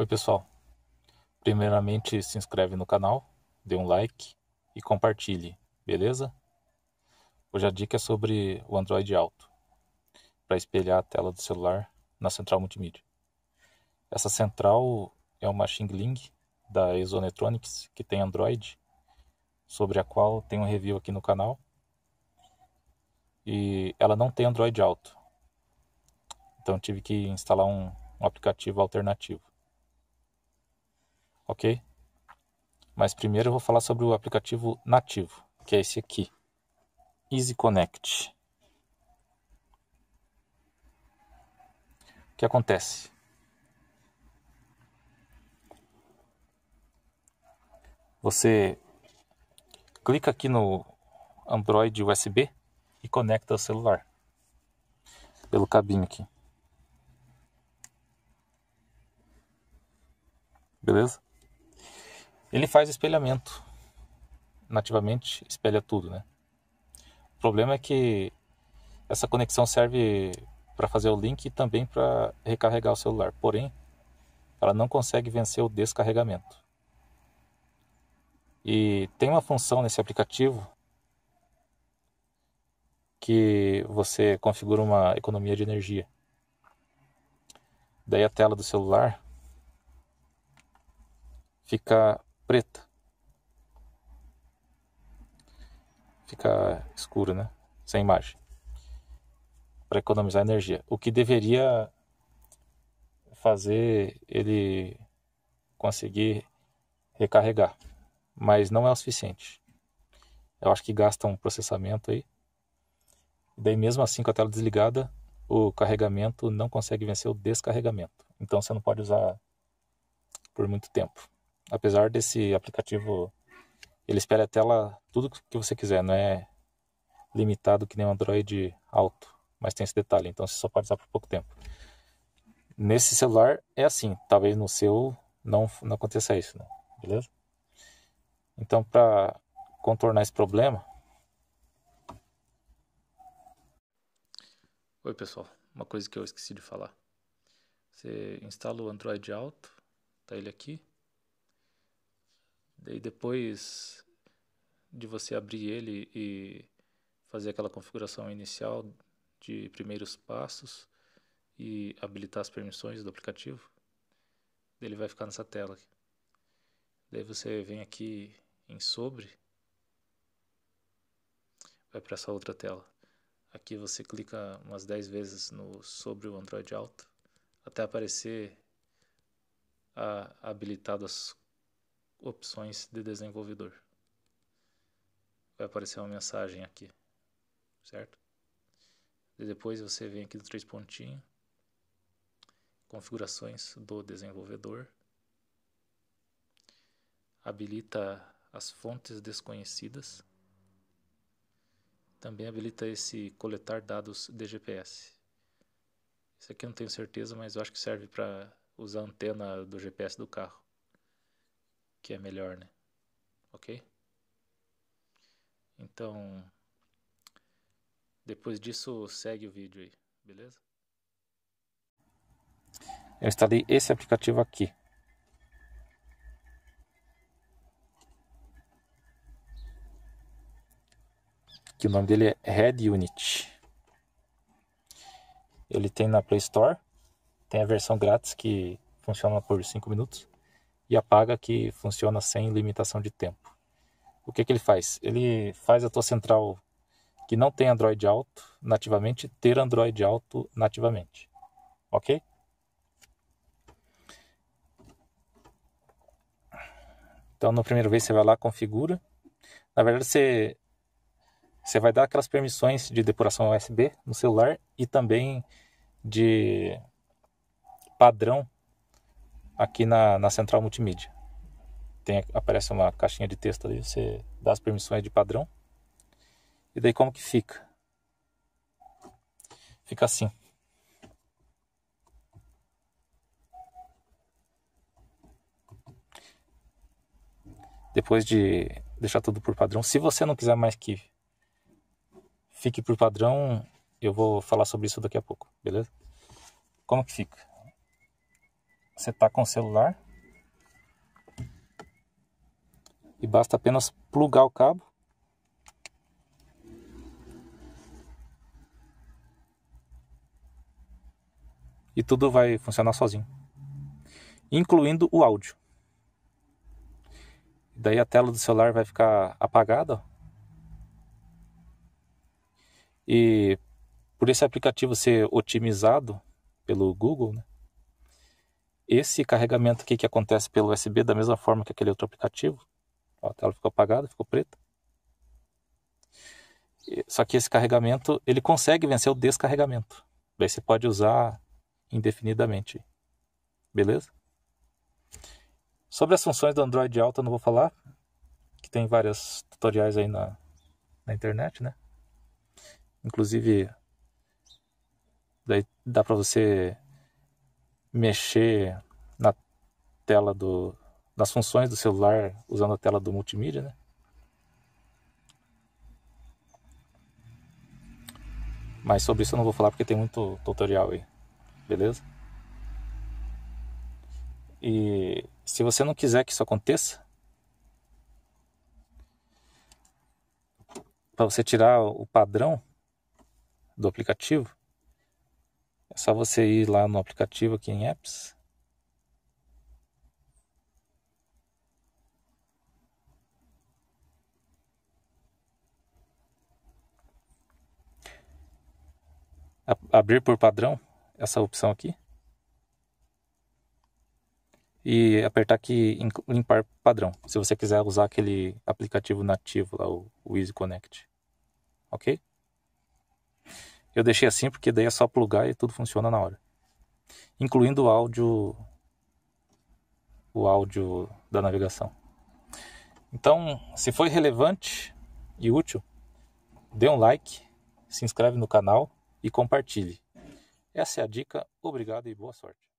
Oi, pessoal. Primeiramente, se inscreve no canal, dê um like e compartilhe, beleza? Hoje a dica é sobre o Android Auto para espelhar a tela do celular na central multimídia. Essa central é uma Xingling da Exonetronics que tem Android, sobre a qual tem um review aqui no canal. E ela não tem Android Auto, então tive que instalar um, um aplicativo alternativo ok? Mas primeiro eu vou falar sobre o aplicativo nativo, que é esse aqui, Easy Connect. O que acontece? Você clica aqui no Android USB e conecta o celular pelo cabinho aqui. Beleza? Ele faz espelhamento. Nativamente espelha tudo, né? O problema é que essa conexão serve para fazer o link e também para recarregar o celular. Porém, ela não consegue vencer o descarregamento. E tem uma função nesse aplicativo que você configura uma economia de energia. Daí a tela do celular fica preta. Fica escuro, né? Sem imagem. Para economizar energia. O que deveria fazer ele conseguir recarregar, mas não é o suficiente. Eu acho que gasta um processamento aí. daí mesmo assim com a tela desligada, o carregamento não consegue vencer o descarregamento. Então você não pode usar por muito tempo apesar desse aplicativo, ele espera a tela tudo que você quiser, não é limitado que nem um Android alto, mas tem esse detalhe, então você só pode usar por pouco tempo. Nesse celular é assim, talvez no seu não, não aconteça isso, né? beleza? Então, para contornar esse problema. Oi, pessoal, uma coisa que eu esqueci de falar. Você instala o Android alto, tá ele aqui. Daí depois de você abrir ele e fazer aquela configuração inicial de primeiros passos e habilitar as permissões do aplicativo, ele vai ficar nessa tela. Aqui. Daí você vem aqui em sobre, vai para essa outra tela. Aqui você clica umas 10 vezes no sobre o Android Auto até aparecer a, habilitado as opções de desenvolvedor. Vai aparecer uma mensagem aqui, certo? E depois você vem aqui nos três pontinhos, configurações do desenvolvedor, habilita as fontes desconhecidas, também habilita esse coletar dados de GPS. Isso aqui eu não tenho certeza, mas eu acho que serve para usar a antena do GPS do carro que é melhor, né? Ok? Então, depois disso, segue o vídeo aí, beleza? Eu instalei esse aplicativo aqui. Que o nome dele é Red Unit. Ele tem na Play Store. Tem a versão grátis que funciona por 5 minutos e apaga que funciona sem limitação de tempo. O que, que ele faz? Ele faz a tua central que não tem Android Auto nativamente ter Android Auto nativamente. Ok? Então, na primeira vez, você vai lá, configura. Na verdade, você, você vai dar aquelas permissões de depuração USB no celular e também de padrão aqui na, na central multimídia. Tem, aparece uma caixinha de texto ali, você dá as permissões de padrão. E daí como que fica? Fica assim. Depois de deixar tudo por padrão, se você não quiser mais que fique por padrão, eu vou falar sobre isso daqui a pouco, beleza? Como que fica? você está com o celular. E basta apenas plugar o cabo. E tudo vai funcionar sozinho. Incluindo o áudio. Daí a tela do celular vai ficar apagada. E por esse aplicativo ser otimizado pelo Google, né? esse carregamento aqui que acontece pelo USB, da mesma forma que aquele outro aplicativo, a tela ficou apagada, ficou preta. Só que esse carregamento, ele consegue vencer o descarregamento. Daí você pode usar indefinidamente. Beleza? Sobre as funções do Android Alto eu não vou falar, que tem vários tutoriais aí na, na internet, né? Inclusive, daí dá para você mexer na tela do, nas funções do celular usando a tela do multimídia, né? Mas sobre isso eu não vou falar porque tem muito tutorial aí, beleza? E se você não quiser que isso aconteça, para você tirar o padrão do aplicativo, é só você ir lá no aplicativo aqui em Apps. Abrir por padrão, essa opção aqui. E apertar aqui em limpar padrão, se você quiser usar aquele aplicativo nativo lá, o Easy Connect. Ok? Eu deixei assim porque daí é só plugar e tudo funciona na hora. Incluindo o áudio o áudio da navegação. Então, se foi relevante e útil, dê um like, se inscreve no canal e compartilhe. Essa é a dica. Obrigado e boa sorte.